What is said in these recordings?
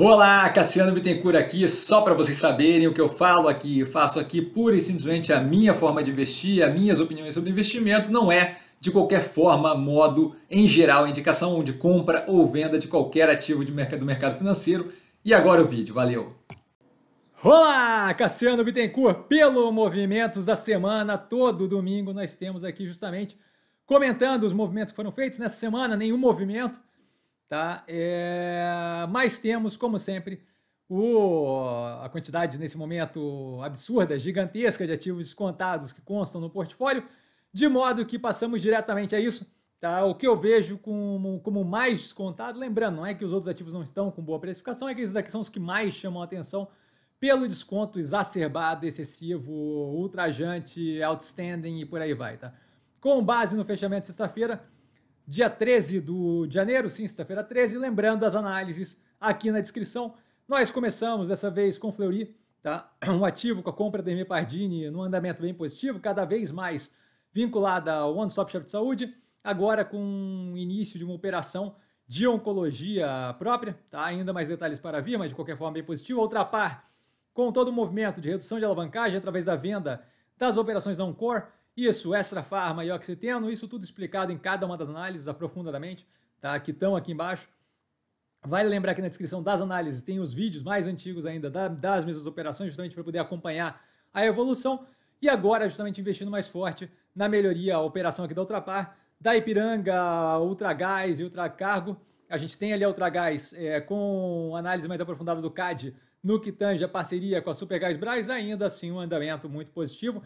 Olá, Cassiano Bittencourt aqui, só para vocês saberem o que eu falo aqui, eu faço aqui pura e simplesmente a minha forma de investir, as minhas opiniões sobre investimento, não é de qualquer forma, modo, em geral, indicação de compra ou venda de qualquer ativo de mercado, do mercado financeiro. E agora o vídeo, valeu! Olá, Cassiano Bittencourt, pelo Movimentos da Semana, todo domingo nós temos aqui justamente comentando os movimentos que foram feitos nessa semana, nenhum movimento, Tá? É... Mas temos, como sempre, o... a quantidade, nesse momento, absurda, gigantesca de ativos descontados que constam no portfólio, de modo que passamos diretamente a isso. Tá? O que eu vejo como, como mais descontado, lembrando, não é que os outros ativos não estão com boa precificação, é que esses daqui são os que mais chamam a atenção pelo desconto exacerbado, excessivo, ultrajante, outstanding e por aí vai, tá? Com base no fechamento de sexta-feira, dia 13 do, de janeiro, sexta-feira 13. Lembrando as análises aqui na descrição. Nós começamos dessa vez com Fleury, tá? um ativo com a compra da Emi Pardini num andamento bem positivo, cada vez mais vinculada ao One Stop Shop de Saúde, agora com o início de uma operação de oncologia própria, tá? ainda mais detalhes para vir, mas de qualquer forma bem positivo. Outra par com todo o movimento de redução de alavancagem através da venda das operações da Oncore, isso, Extra Farma e Oxiteno, isso tudo explicado em cada uma das análises aprofundadamente, tá? Que estão aqui embaixo. Vale lembrar que na descrição das análises tem os vídeos mais antigos ainda das mesmas operações, justamente para poder acompanhar a evolução. E agora, justamente investindo mais forte na melhoria, a operação aqui da Ultrapar, da Ipiranga, Ultragás e Ultracargo. A gente tem ali a Ultragás é, com análise mais aprofundada do CAD no que tange a parceria com a Supergás brás ainda assim um andamento muito positivo.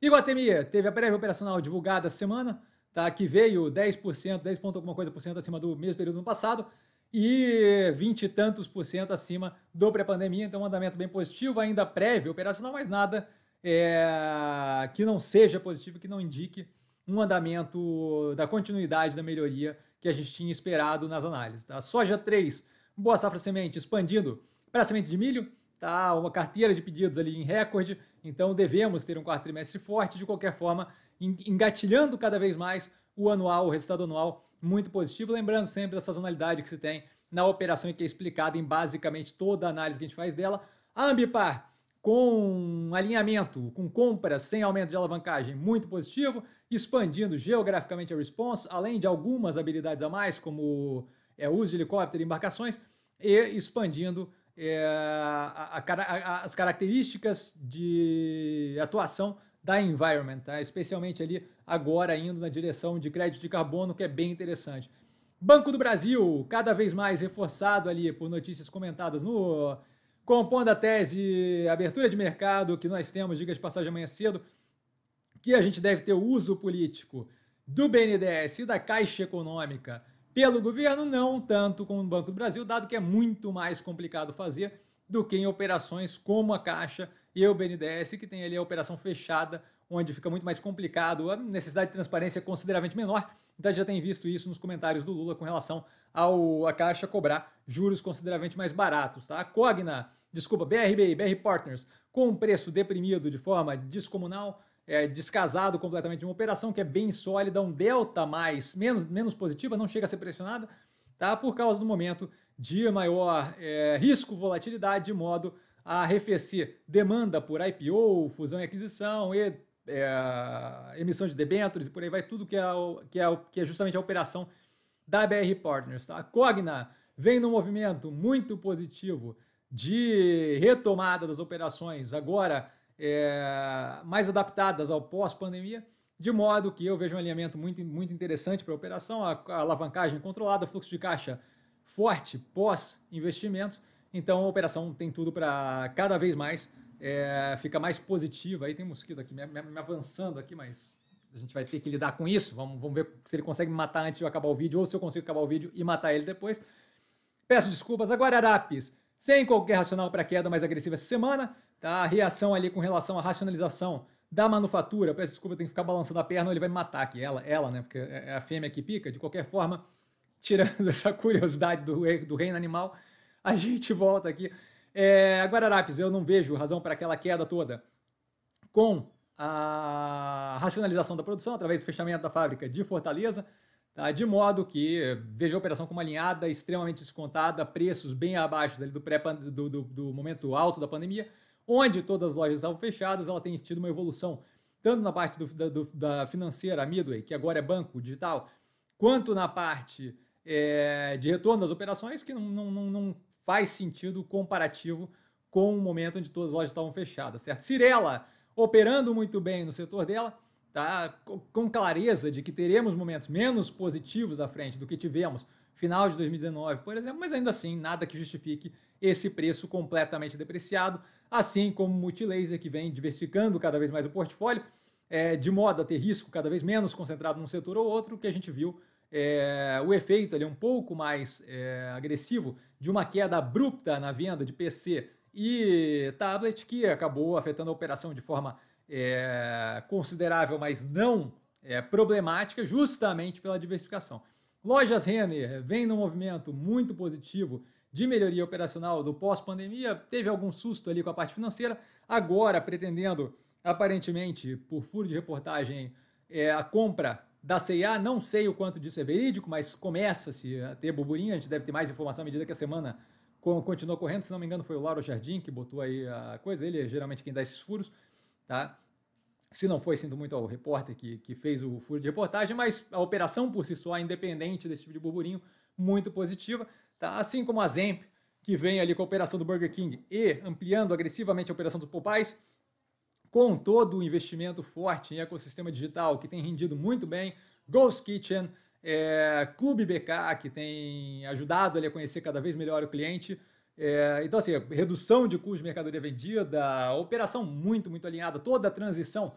Iguatemi teve a prévia operacional divulgada semana, tá? que veio 10%, 10 ponto alguma coisa por cento acima do mesmo período do ano passado e 20 e tantos por cento acima do pré-pandemia, então um andamento bem positivo, ainda prévio operacional, mas nada é, que não seja positivo, que não indique um andamento da continuidade da melhoria que a gente tinha esperado nas análises. Tá? Soja 3, boa safra semente expandindo para semente de milho, está uma carteira de pedidos ali em recorde, então devemos ter um quarto trimestre forte, de qualquer forma, engatilhando cada vez mais o anual, o resultado anual muito positivo, lembrando sempre da sazonalidade que se tem na operação e que é explicada em basicamente toda a análise que a gente faz dela. A Ambipar com alinhamento, com compras sem aumento de alavancagem, muito positivo, expandindo geograficamente a response, além de algumas habilidades a mais, como é, uso de helicóptero e embarcações, e expandindo é, a, a, as características de atuação da environment, tá? especialmente ali agora indo na direção de crédito de carbono, que é bem interessante. Banco do Brasil, cada vez mais reforçado ali por notícias comentadas no Compondo a tese abertura de mercado que nós temos, diga de passagem amanhã cedo, que a gente deve ter o uso político do BNDES e da Caixa Econômica pelo governo, não tanto como o Banco do Brasil, dado que é muito mais complicado fazer do que em operações como a Caixa e o BNDES, que tem ali a operação fechada, onde fica muito mais complicado, a necessidade de transparência é consideravelmente menor. Então já tem visto isso nos comentários do Lula com relação ao a Caixa cobrar juros consideravelmente mais baratos, tá? A Cogna, desculpa, BRB, BR Partners, com um preço deprimido de forma descomunal, é, descasado completamente de uma operação que é bem sólida, um delta mais, menos, menos positiva, não chega a ser pressionada, tá? por causa do momento de maior é, risco, volatilidade, de modo a arrefecer demanda por IPO, fusão e aquisição e é, emissão de debêntures e por aí vai, tudo que é, que é, que é justamente a operação da BR Partners. Tá? A Cogna vem num movimento muito positivo de retomada das operações agora é, mais adaptadas ao pós-pandemia, de modo que eu vejo um alinhamento muito, muito interessante para a operação, a, alavancagem controlada, fluxo de caixa forte pós-investimentos. Então a operação tem tudo para cada vez mais é, ficar mais positiva. Aí tem um mosquito aqui me, me, me, avançando aqui, mas a gente vai ter que lidar com isso. Vamos, vamos ver se ele consegue me matar antes de eu acabar o vídeo ou se eu consigo acabar o vídeo e matar ele depois. Peço desculpas. Agora, Arapes, sem qualquer racional para queda mais agressiva essa semana tá? A reação ali com relação à racionalização da manufatura, peço desculpa, tem que ficar balançando a perna, ou ele vai me matar aqui, ela, ela, né? Porque é, é a fêmea que pica, de qualquer forma, tirando essa curiosidade do, rei, do reino animal, a gente volta aqui. É, Guararapes, eu não vejo razão para aquela queda toda com a racionalização da produção através do fechamento da fábrica de Fortaleza, tá? de modo que veja a operação como alinhada, extremamente descontada, preços bem abaixo do, pré do, do, do momento alto da pandemia, onde todas as lojas estavam fechadas, ela tem tido uma evolução tanto na parte do, do, da financeira, a Midway, que agora é banco digital, quanto na parte é, de retorno das operações, que não, não, não faz sentido comparativo com o momento onde todas as lojas estavam fechadas, certo? Cirela operando muito bem no setor dela, tá? Com clareza de que teremos momentos menos positivos à frente do que tivemos final de 2019, por exemplo, mas ainda assim, nada que justifique esse preço completamente depreciado assim como o Multilaser, que vem diversificando cada vez mais o portfólio, é, de modo a ter risco cada vez menos concentrado num setor ou outro, que a gente viu é, o efeito ali um pouco mais é, agressivo de uma queda abrupta na venda de PC e tablet, que acabou afetando a operação de forma é, considerável, mas não é, problemática, justamente pela diversificação. Lojas Renner vem num movimento muito positivo de melhoria operacional do pós-pandemia, teve algum susto ali com a parte financeira, agora pretendendo, aparentemente, por furo de reportagem, é, a compra da CIA, não sei o quanto disso é verídico, mas começa-se a ter burburinho, a gente deve ter mais informação à medida que a semana continua correndo, se não me engano foi o Lauro Jardim que botou aí a coisa, ele é geralmente quem dá esses furos, tá? Se não foi, sinto muito ao repórter que, que fez o furo de reportagem, mas a operação por si só, independente desse tipo de burburinho, muito positiva tá? assim como a Zemp, que vem ali com a operação do Burger King e ampliando agressivamente a operação do Popeyes, com todo o investimento forte em ecossistema digital, que tem rendido muito bem, Ghost Kitchen, é, Clube BK, que tem ajudado a conhecer cada vez melhor o cliente. É, então, assim, redução de custo de mercadoria vendida, operação muito, muito alinhada, toda a transição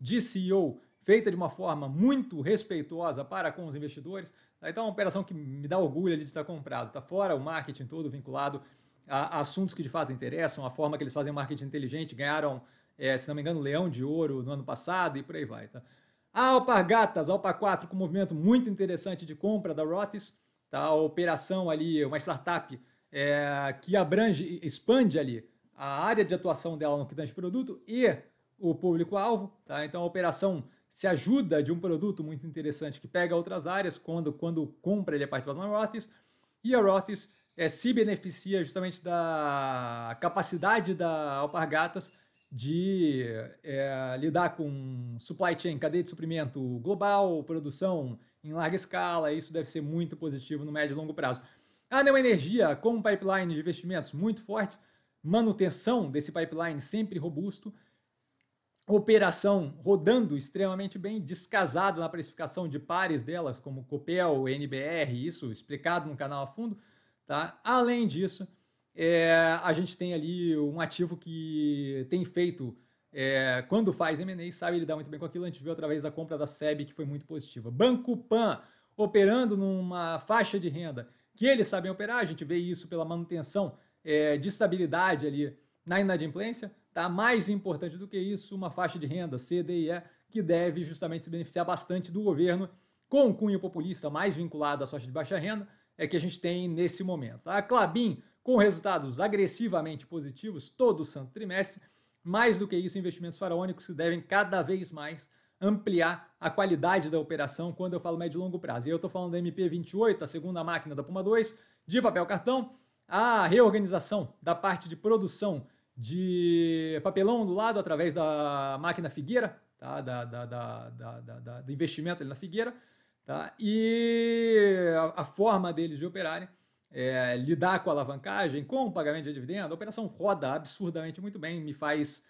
de CEO feita de uma forma muito respeitosa para com os investidores. Tá, então é uma operação que me dá orgulho de estar comprado. Está fora o marketing todo vinculado a, assuntos que de fato interessam, a forma que eles fazem marketing inteligente, ganharam, é, se não me engano, leão de ouro no ano passado e por aí vai. Tá? A Alpa 4, com um movimento muito interessante de compra da Rotis, tá? a operação ali, uma startup é, que abrange, expande ali a área de atuação dela no que tange produto e o público-alvo. Tá? Então, a operação se ajuda de um produto muito interessante que pega outras áreas quando, quando compra ele a participação na Rothes, e a Rothes é, eh, se beneficia justamente da capacidade da Alpargatas de é, lidar com supply chain, cadeia de suprimento global, produção em larga escala, isso deve ser muito positivo no médio e longo prazo. A ah, Neo Energia, com um pipeline de investimentos muito forte, manutenção desse pipeline sempre robusto, operação rodando extremamente bem, descasada na precificação de pares delas, como Copel, NBR, isso explicado no canal a fundo. Tá? Além disso, é, a gente tem ali um ativo que tem feito, é, quando faz M&A, sabe lidar muito bem com aquilo, a gente viu através da compra da SEB, que foi muito positiva. Banco Pan, operando numa faixa de renda que eles sabem operar, a gente vê isso pela manutenção é, de estabilidade ali na inadimplência, Tá? Mais importante do que isso, uma faixa de renda CDE que deve justamente se beneficiar bastante do governo com o cunho populista mais vinculado à faixa de baixa renda, é que a gente tem nesse momento. Tá? A Clabin com resultados agressivamente positivos todo o santo trimestre, mais do que isso, investimentos faraônicos que devem cada vez mais ampliar a qualidade da operação quando eu falo médio e longo prazo. E eu estou falando da MP28, a segunda máquina da Puma 2, de papel cartão, a reorganização da parte de produção de papelão do lado através da máquina Figueira, tá? da, da, da, da do investimento na Figueira, tá? e a, a, forma deles de operarem, é, lidar com a alavancagem, com o pagamento de dividendo, a operação roda absurdamente muito bem, me faz,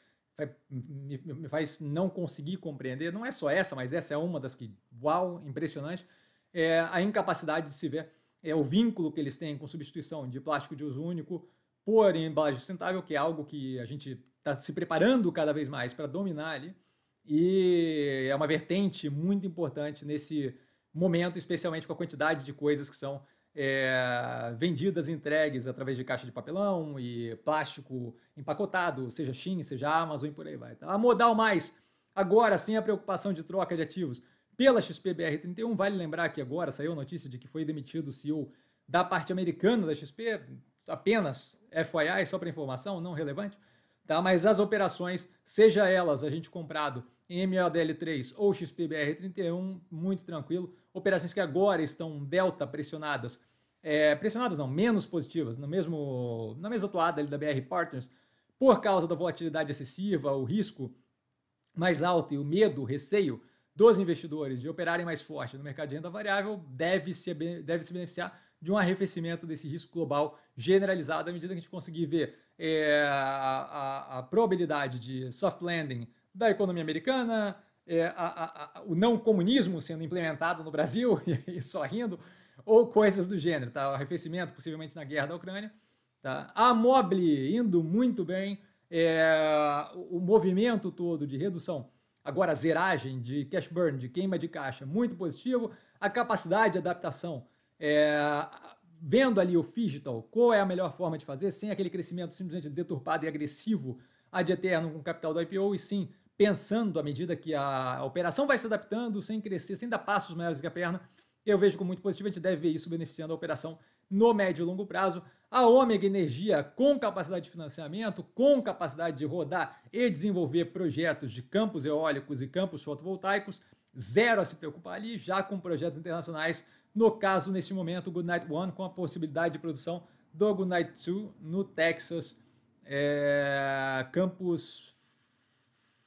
me, me faz não conseguir compreender, não é só essa, mas essa é uma das que, uau, impressionante, é a incapacidade de se ver é o vínculo que eles têm com substituição de plástico de uso único pôr em embalagem sustentável, que é algo que a gente está se preparando cada vez mais para dominar ali. E é uma vertente muito importante nesse momento, especialmente com a quantidade de coisas que são é, vendidas e entregues através de caixa de papelão e plástico empacotado, seja Shein, seja Amazon e por aí vai. Tá? A modal mais, agora sem a preocupação de troca de ativos pela XPBR31, vale lembrar que agora saiu a notícia de que foi demitido o CEO da parte americana da XP, apenas FYI, é só para informação, não relevante, tá? Mas as operações, seja elas a gente comprado em MADL3 ou XPBR31, muito tranquilo. Operações que agora estão delta pressionadas, é, pressionadas não, menos positivas, no mesmo, na mesma toada ali da BR Partners, por causa da volatilidade excessiva, o risco mais alto e o medo, o receio dos investidores de operarem mais forte no mercado de renda variável, deve se, deve se beneficiar de um arrefecimento desse risco global generalizado à medida que a gente conseguir ver é, a, a, a, probabilidade de soft landing da economia americana, é, a, o não comunismo sendo implementado no Brasil, e só rindo, ou coisas do gênero, tá? O arrefecimento, possivelmente na guerra da Ucrânia. Tá? A Mobile indo muito bem, é, o movimento todo de redução, agora zeragem de cash burn, de queima de caixa, muito positivo, a capacidade de adaptação é, vendo ali o digital, qual é a melhor forma de fazer, sem aquele crescimento simplesmente deturpado e agressivo de eterno com o capital do IPO, e sim pensando à medida que a operação vai se adaptando, sem crescer, sem dar passos maiores do que a perna. Eu vejo como muito positivo, a gente deve ver isso beneficiando a operação no médio e longo prazo. A Ômega Energia, com capacidade de financiamento, com capacidade de rodar e desenvolver projetos de campos eólicos e campos fotovoltaicos, zero a se preocupar ali, já com projetos internacionais no caso, neste momento, o Goodnight One com a possibilidade de produção do Goodnight Two no Texas, é, campos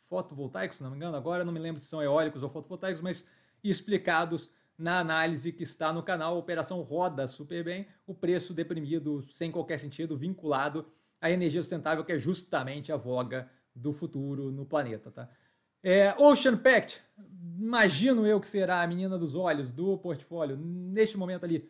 fotovoltaicos, se não me engano, agora não me lembro se são eólicos ou fotovoltaicos, mas explicados na análise que está no canal. A operação roda super bem, o preço deprimido, sem qualquer sentido, vinculado à energia sustentável, que é justamente a voga do futuro no planeta, tá? É, Ocean Pact, imagino eu que será a menina dos olhos do portfólio. Neste momento ali,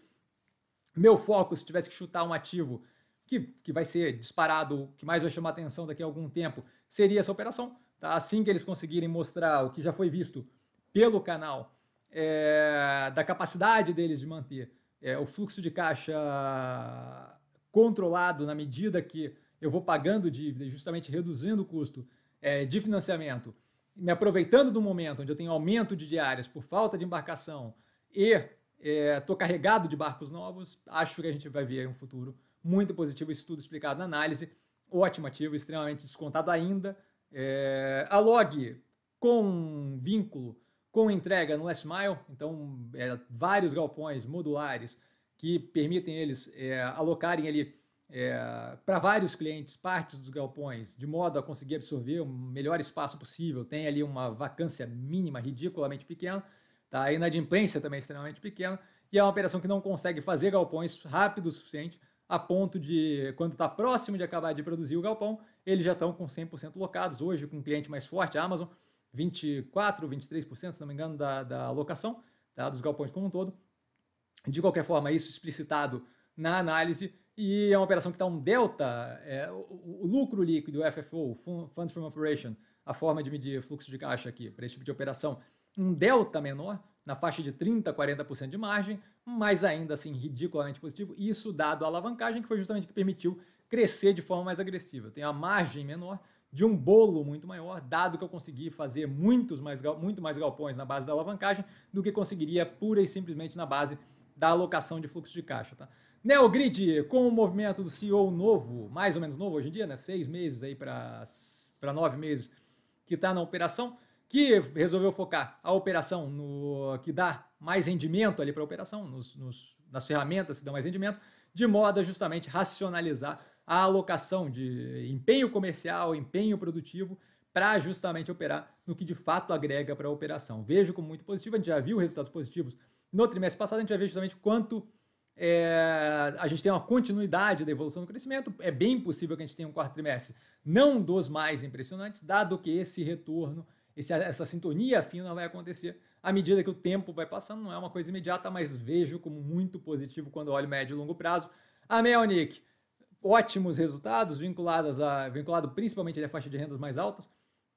meu foco, se tivesse que chutar um ativo que, que vai ser disparado, que mais vai chamar atenção daqui a algum tempo, seria essa operação. Tá? Assim que eles conseguirem mostrar o que já foi visto pelo canal, é, da capacidade deles de manter é, o fluxo de caixa controlado na medida que eu vou pagando dívida e justamente reduzindo o custo é, de financiamento me aproveitando do momento onde eu tenho aumento de diárias por falta de embarcação e estou é, carregado de barcos novos, acho que a gente vai ver um futuro muito positivo, isso tudo explicado na análise, ótimo ativo, extremamente descontado ainda. É, a log com vínculo, com entrega no last mile, então é, vários galpões modulares que permitem eles é, alocarem ali é, para vários clientes partes dos galpões, de modo a conseguir absorver o melhor espaço possível. Tem ali uma vacância mínima, ridiculamente pequena, tá? a inadimplência também é extremamente pequena, e é uma operação que não consegue fazer galpões rápido o suficiente a ponto de, quando está próximo de acabar de produzir o galpão, eles já estão com 100% locados. Hoje, com um cliente mais forte, a Amazon, 24, 23%, se não me engano, da, da locação tá? dos galpões como um todo. De qualquer forma, isso explicitado na análise e é uma operação que está um delta, é, o, o, lucro líquido, o FFO, Funds from Operation, a forma de medir fluxo de caixa aqui para esse tipo de operação, um delta menor, na faixa de 30% 40% de margem, mas ainda assim ridiculamente positivo, isso dado a alavancagem que foi justamente que permitiu crescer de forma mais agressiva. Eu tenho a margem menor de um bolo muito maior, dado que eu consegui fazer muitos mais, muito mais galpões na base da alavancagem do que conseguiria pura e simplesmente na base da alocação de fluxo de caixa. Tá? Neogrid, com o movimento do CEO novo, mais ou menos novo hoje em dia, né? Seis meses aí para nove meses que está na operação, que resolveu focar a operação no que dá mais rendimento ali para a operação, nos, nos, nas ferramentas que dão mais rendimento, de modo a justamente racionalizar a alocação de empenho comercial, empenho produtivo, para justamente operar no que de fato agrega para a operação. Vejo como muito positivo, a gente já viu resultados positivos no trimestre passado, a gente vai ver justamente quanto é, a gente tem uma continuidade da evolução do crescimento. É bem possível que a gente tenha um quarto trimestre não dos mais impressionantes, dado que esse retorno, esse, essa sintonia fina vai acontecer à medida que o tempo vai passando. Não é uma coisa imediata, mas vejo como muito positivo quando olho médio e longo prazo. A Melnick, ótimos resultados, vinculados a, vinculado principalmente à faixa de rendas mais altas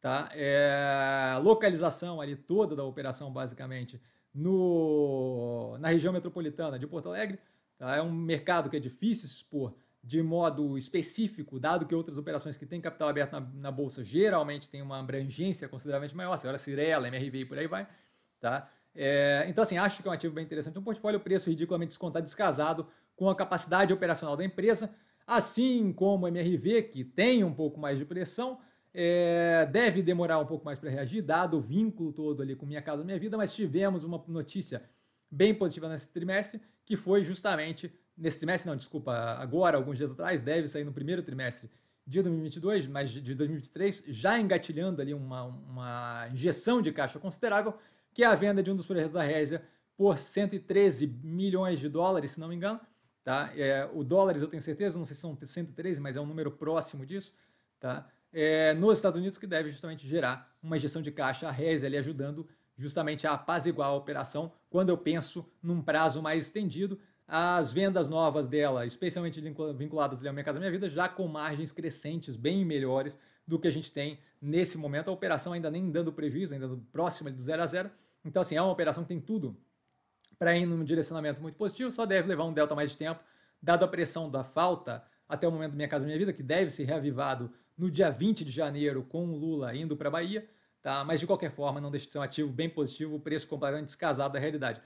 tá? É, localização ali toda da operação, basicamente, no, na região metropolitana de Porto Alegre. Tá? É um mercado que é difícil se expor de modo específico, dado que outras operações que têm capital aberto na, na bolsa geralmente têm uma abrangência consideravelmente maior, senhora Cirela, MRV e por aí vai, tá? É, então, assim, acho que é um ativo bem interessante. Um portfólio preço ridiculamente descontado, descasado com a capacidade operacional da empresa, assim como o MRV, que tem um pouco mais de pressão, é, deve demorar um pouco mais para reagir, dado o vínculo todo ali com Minha Casa Minha Vida, mas tivemos uma notícia bem positiva nesse trimestre, que foi justamente, nesse trimestre não, desculpa, agora, alguns dias atrás, deve sair no primeiro trimestre de 2022, mas de 2023, já engatilhando ali uma, uma injeção de caixa considerável, que é a venda de um dos projetos da Résia por 113 milhões de dólares, se não me engano, tá? É, o dólares eu tenho certeza, não sei se são 113, mas é um número próximo disso, tá? é, nos Estados Unidos, que deve justamente gerar uma injeção de caixa a réis ali ajudando justamente a apaziguar a operação quando eu penso num prazo mais estendido. As vendas novas dela, especialmente vinculadas ali ao Minha Casa Minha Vida, já com margens crescentes bem melhores do que a gente tem nesse momento. A operação ainda nem dando prejuízo, ainda próxima do zero a zero. Então, assim, é uma operação que tem tudo para ir num direcionamento muito positivo, só deve levar um delta mais de tempo, dado a pressão da falta até o momento Minha Casa Minha Vida, que deve ser reavivado no dia 20 de janeiro com o Lula indo para a Bahia, tá? mas de qualquer forma não deixa de ser um ativo bem positivo, o preço completamente descasado da realidade.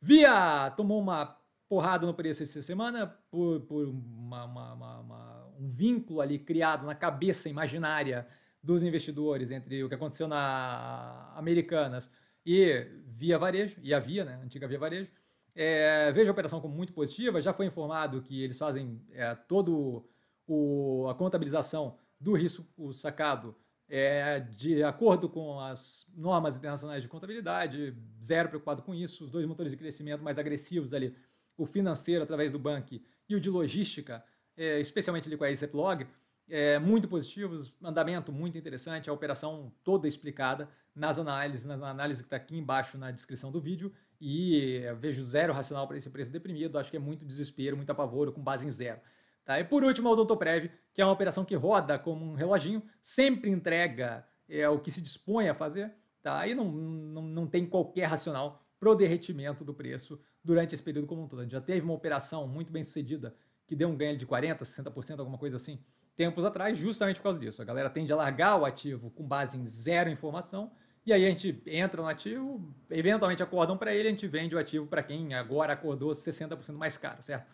Via tomou uma porrada no preço essa semana por, por uma, uma, uma, um vínculo ali criado na cabeça imaginária dos investidores entre o que aconteceu na Americanas e Via Varejo, e a Via, né, antiga Via Varejo, é, vejo a operação como muito positiva. Já foi informado que eles fazem é, todo o, a contabilização do risco sacado é, de acordo com as normas internacionais de contabilidade, zero preocupado com isso. Os dois motores de crescimento mais agressivos ali, o financeiro através do banco e o de logística, é, especialmente ali com a ICEPLOG, é, muito positivos, andamento muito interessante, a operação toda explicada nas análises, na análise que está aqui embaixo na descrição do vídeo e vejo zero racional para esse preço deprimido, acho que é muito desespero, muito apavoro com base em zero. Tá? E por último, o Odontoprev, que é uma operação que roda como um reloginho, sempre entrega é, o que se dispõe a fazer, tá? e não, não, não tem qualquer racional para o derretimento do preço durante esse período como um todo. A gente já teve uma operação muito bem sucedida que deu um ganho de 40%, 60%, alguma coisa assim, tempos atrás, justamente por causa disso. A galera tende a largar o ativo com base em zero informação, e aí a gente entra no ativo, eventualmente acordam para ele, a gente vende o ativo para quem agora acordou 60% mais caro, certo?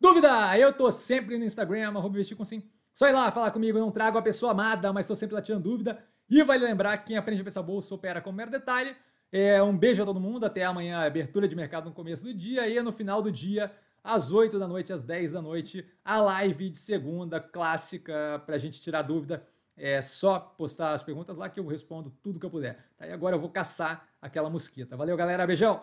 Dúvida? Eu tô sempre no Instagram, arroba investir com sim. Só ir lá falar comigo, não trago a pessoa amada, mas estou sempre lá tirando dúvida. E vale lembrar que quem aprende a pensar bolsa opera com mero detalhe. É, um beijo a todo mundo, até amanhã, abertura de mercado no começo do dia e no final do dia, às 8 da noite, às 10 da noite, a live de segunda clássica para a gente tirar dúvida é só postar as perguntas lá que eu respondo tudo que eu puder. Tá? E agora eu vou caçar aquela mosquita. Valeu, galera. Beijão!